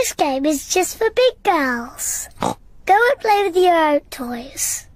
This game is just for big girls. Go and play with your own toys.